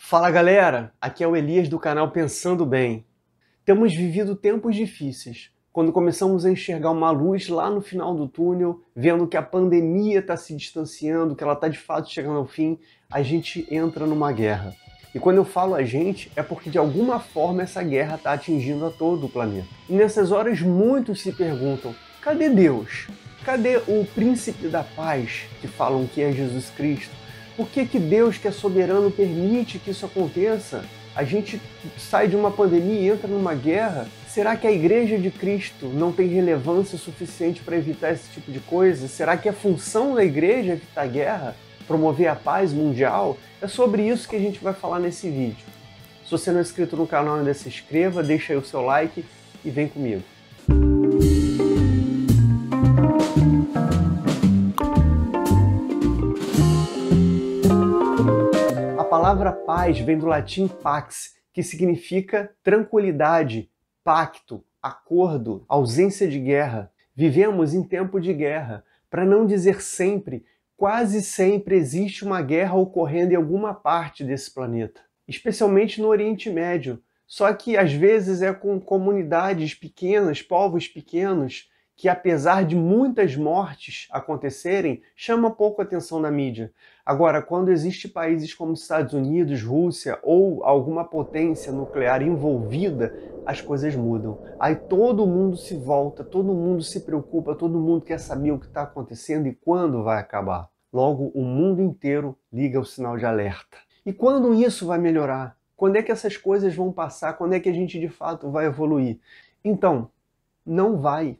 Fala galera, aqui é o Elias do canal Pensando Bem. Temos vivido tempos difíceis, quando começamos a enxergar uma luz lá no final do túnel, vendo que a pandemia está se distanciando, que ela está de fato chegando ao fim, a gente entra numa guerra. E quando eu falo a gente, é porque de alguma forma essa guerra está atingindo a todo o planeta. E nessas horas muitos se perguntam: cadê Deus? Cadê o príncipe da paz que falam que é Jesus Cristo? Por que, que Deus, que é soberano, permite que isso aconteça? A gente sai de uma pandemia e entra numa guerra. Será que a Igreja de Cristo não tem relevância suficiente para evitar esse tipo de coisa? Será que a função da Igreja é evitar a guerra? Promover a paz mundial? É sobre isso que a gente vai falar nesse vídeo. Se você não é inscrito no canal ainda, se inscreva, deixa aí o seu like e vem comigo. palavra paz vem do latim pax, que significa tranquilidade, pacto, acordo, ausência de guerra. Vivemos em tempo de guerra. Para não dizer sempre, quase sempre existe uma guerra ocorrendo em alguma parte desse planeta, especialmente no Oriente Médio. Só que às vezes é com comunidades pequenas, povos pequenos, que, apesar de muitas mortes acontecerem, chama pouco atenção na mídia. Agora, quando existem países como Estados Unidos, Rússia ou alguma potência nuclear envolvida, as coisas mudam. Aí todo mundo se volta, todo mundo se preocupa, todo mundo quer saber o que está acontecendo e quando vai acabar. Logo, o mundo inteiro liga o sinal de alerta. E quando isso vai melhorar? Quando é que essas coisas vão passar? Quando é que a gente de fato vai evoluir? Então, não vai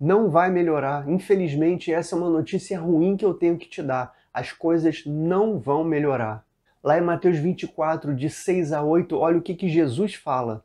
não vai melhorar. Infelizmente, essa é uma notícia ruim que eu tenho que te dar. As coisas não vão melhorar. Lá em Mateus 24, de 6 a 8, olha o que, que Jesus fala.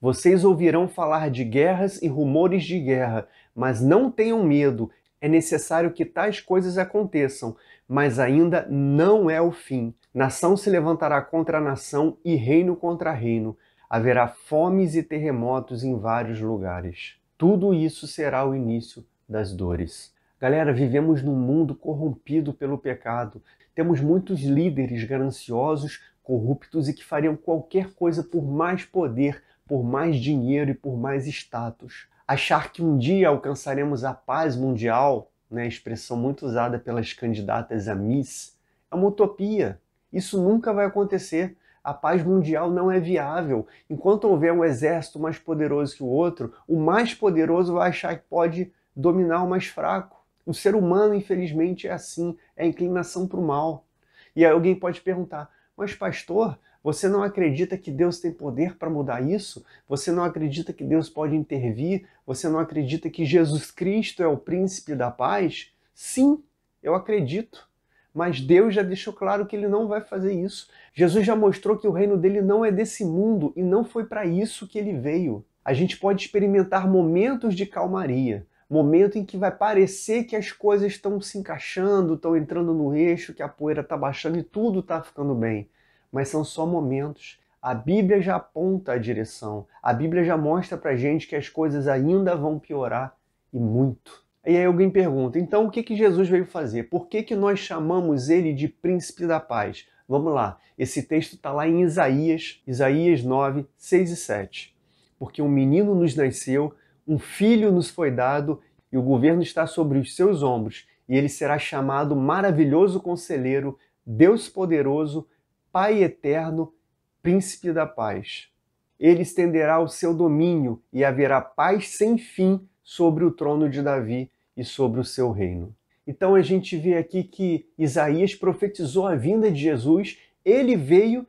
Vocês ouvirão falar de guerras e rumores de guerra, mas não tenham medo. É necessário que tais coisas aconteçam, mas ainda não é o fim. Nação se levantará contra nação e reino contra reino. Haverá fomes e terremotos em vários lugares tudo isso será o início das dores. Galera, vivemos num mundo corrompido pelo pecado. Temos muitos líderes gananciosos, corruptos e que fariam qualquer coisa por mais poder, por mais dinheiro e por mais status. Achar que um dia alcançaremos a paz mundial, né, expressão muito usada pelas candidatas a Miss, é uma utopia. Isso nunca vai acontecer. A paz mundial não é viável. Enquanto houver um exército mais poderoso que o outro, o mais poderoso vai achar que pode dominar o mais fraco. O ser humano, infelizmente, é assim, é inclinação para o mal. E aí alguém pode perguntar: mas, pastor, você não acredita que Deus tem poder para mudar isso? Você não acredita que Deus pode intervir? Você não acredita que Jesus Cristo é o príncipe da paz? Sim, eu acredito. Mas Deus já deixou claro que ele não vai fazer isso. Jesus já mostrou que o reino dele não é desse mundo e não foi para isso que ele veio. A gente pode experimentar momentos de calmaria, momento em que vai parecer que as coisas estão se encaixando, estão entrando no eixo, que a poeira está baixando e tudo está ficando bem. Mas são só momentos. A Bíblia já aponta a direção. A Bíblia já mostra para gente que as coisas ainda vão piorar e muito. E aí alguém pergunta, então o que, que Jesus veio fazer? Por que, que nós chamamos ele de príncipe da paz? Vamos lá, esse texto está lá em Isaías, Isaías 9, 6 e 7. Porque um menino nos nasceu, um filho nos foi dado, e o governo está sobre os seus ombros, e ele será chamado Maravilhoso Conselheiro, Deus Poderoso, Pai Eterno, Príncipe da Paz. Ele estenderá o seu domínio e haverá paz sem fim sobre o trono de Davi e sobre o seu reino. Então a gente vê aqui que Isaías profetizou a vinda de Jesus, ele veio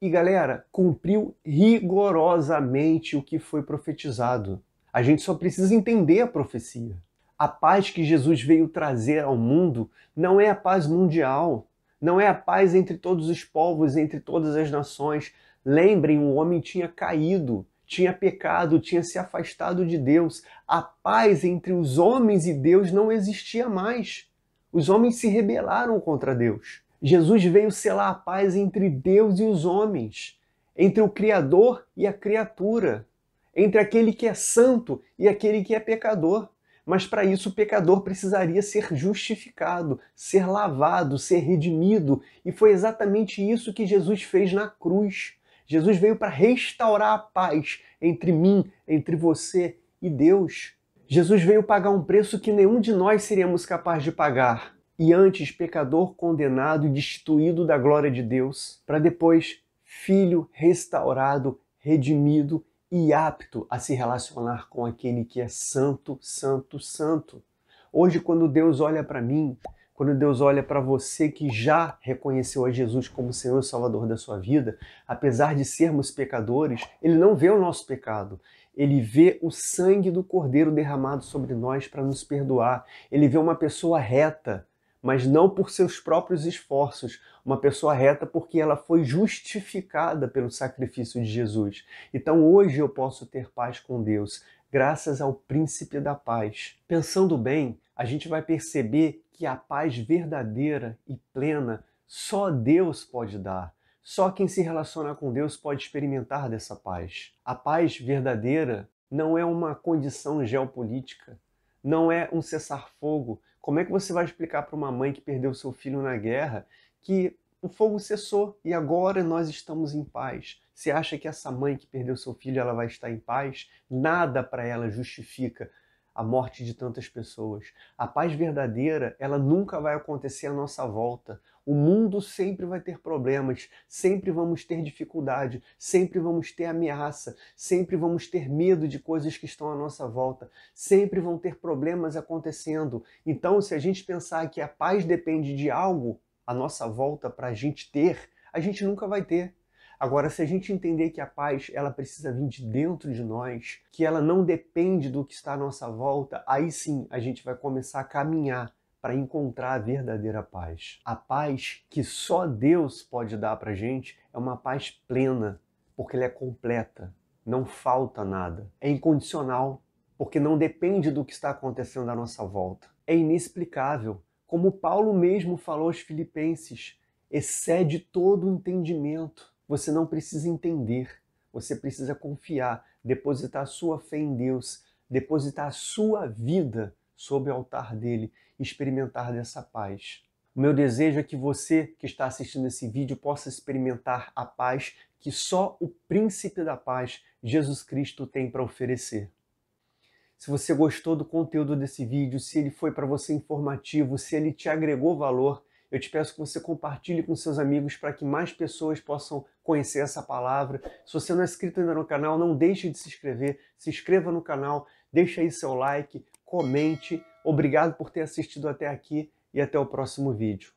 e, galera, cumpriu rigorosamente o que foi profetizado. A gente só precisa entender a profecia. A paz que Jesus veio trazer ao mundo não é a paz mundial, não é a paz entre todos os povos, entre todas as nações. Lembrem, o homem tinha caído, tinha pecado, tinha se afastado de Deus. A paz entre os homens e Deus não existia mais. Os homens se rebelaram contra Deus. Jesus veio selar a paz entre Deus e os homens, entre o Criador e a criatura, entre aquele que é santo e aquele que é pecador. Mas para isso o pecador precisaria ser justificado, ser lavado, ser redimido, e foi exatamente isso que Jesus fez na cruz. Jesus veio para restaurar a paz entre mim, entre você e Deus. Jesus veio pagar um preço que nenhum de nós seríamos capazes de pagar. E antes, pecador condenado e destituído da glória de Deus, para depois, filho restaurado, redimido e apto a se relacionar com aquele que é santo, santo, santo. Hoje, quando Deus olha para mim, quando Deus olha para você que já reconheceu a Jesus como Senhor e Salvador da sua vida, apesar de sermos pecadores, Ele não vê o nosso pecado. Ele vê o sangue do Cordeiro derramado sobre nós para nos perdoar. Ele vê uma pessoa reta, mas não por seus próprios esforços, uma pessoa reta porque ela foi justificada pelo sacrifício de Jesus. Então hoje eu posso ter paz com Deus graças ao Príncipe da Paz. Pensando bem, a gente vai perceber que a paz verdadeira e plena só Deus pode dar. Só quem se relaciona com Deus pode experimentar dessa paz. A paz verdadeira não é uma condição geopolítica, não é um cessar-fogo. Como é que você vai explicar para uma mãe que perdeu seu filho na guerra que o fogo cessou e agora nós estamos em paz. Você acha que essa mãe que perdeu seu filho ela vai estar em paz? Nada para ela justifica a morte de tantas pessoas. A paz verdadeira, ela nunca vai acontecer à nossa volta. O mundo sempre vai ter problemas, sempre vamos ter dificuldade, sempre vamos ter ameaça, sempre vamos ter medo de coisas que estão à nossa volta, sempre vão ter problemas acontecendo. Então, se a gente pensar que a paz depende de algo, à nossa volta para a gente ter, a gente nunca vai ter. Agora, se a gente entender que a paz ela precisa vir de dentro de nós, que ela não depende do que está à nossa volta, aí sim a gente vai começar a caminhar para encontrar a verdadeira paz. A paz que só Deus pode dar para gente é uma paz plena, porque ela é completa, não falta nada. É incondicional, porque não depende do que está acontecendo à nossa volta. É inexplicável, como Paulo mesmo falou aos Filipenses, excede todo o entendimento. Você não precisa entender, você precisa confiar, depositar sua fé em Deus, depositar a sua vida sob o altar dele, experimentar dessa paz. O meu desejo é que você que está assistindo esse vídeo possa experimentar a paz que só o príncipe da paz, Jesus Cristo, tem para oferecer se você gostou do conteúdo desse vídeo, se ele foi para você informativo, se ele te agregou valor, eu te peço que você compartilhe com seus amigos para que mais pessoas possam conhecer essa palavra. Se você não é inscrito ainda no canal, não deixe de se inscrever, se inscreva no canal, deixe aí seu like, comente. Obrigado por ter assistido até aqui e até o próximo vídeo.